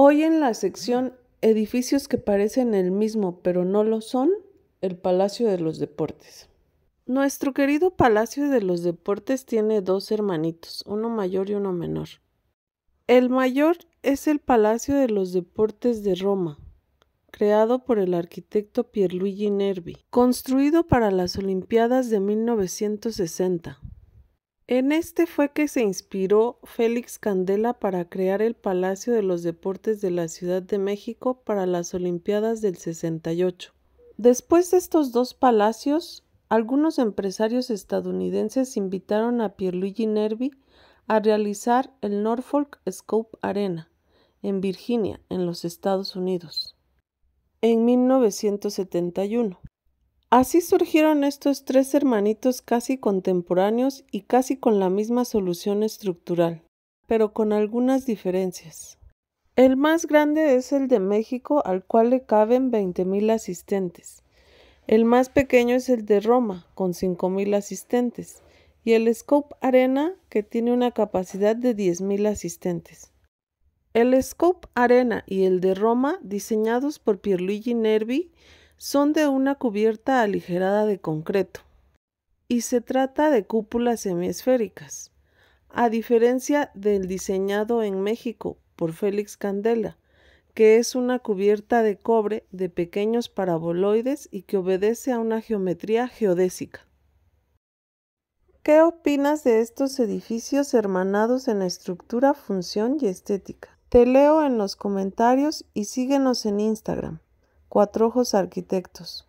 Hoy en la sección Edificios que parecen el mismo pero no lo son, el Palacio de los Deportes. Nuestro querido Palacio de los Deportes tiene dos hermanitos, uno mayor y uno menor. El mayor es el Palacio de los Deportes de Roma, creado por el arquitecto Pierluigi Nervi, construido para las Olimpiadas de 1960. En este fue que se inspiró Félix Candela para crear el Palacio de los Deportes de la Ciudad de México para las Olimpiadas del 68. Después de estos dos palacios, algunos empresarios estadounidenses invitaron a Pierluigi Nervi a realizar el Norfolk Scope Arena en Virginia, en los Estados Unidos, en 1971. Así surgieron estos tres hermanitos casi contemporáneos y casi con la misma solución estructural, pero con algunas diferencias. El más grande es el de México, al cual le caben 20.000 asistentes. El más pequeño es el de Roma, con 5.000 asistentes, y el Scope Arena, que tiene una capacidad de 10.000 asistentes. El Scope Arena y el de Roma, diseñados por Pierluigi Nervi, son de una cubierta aligerada de concreto y se trata de cúpulas semiesféricas, a diferencia del diseñado en México por Félix Candela, que es una cubierta de cobre de pequeños paraboloides y que obedece a una geometría geodésica. ¿Qué opinas de estos edificios hermanados en estructura, función y estética? Te leo en los comentarios y síguenos en Instagram. Cuatro ojos arquitectos.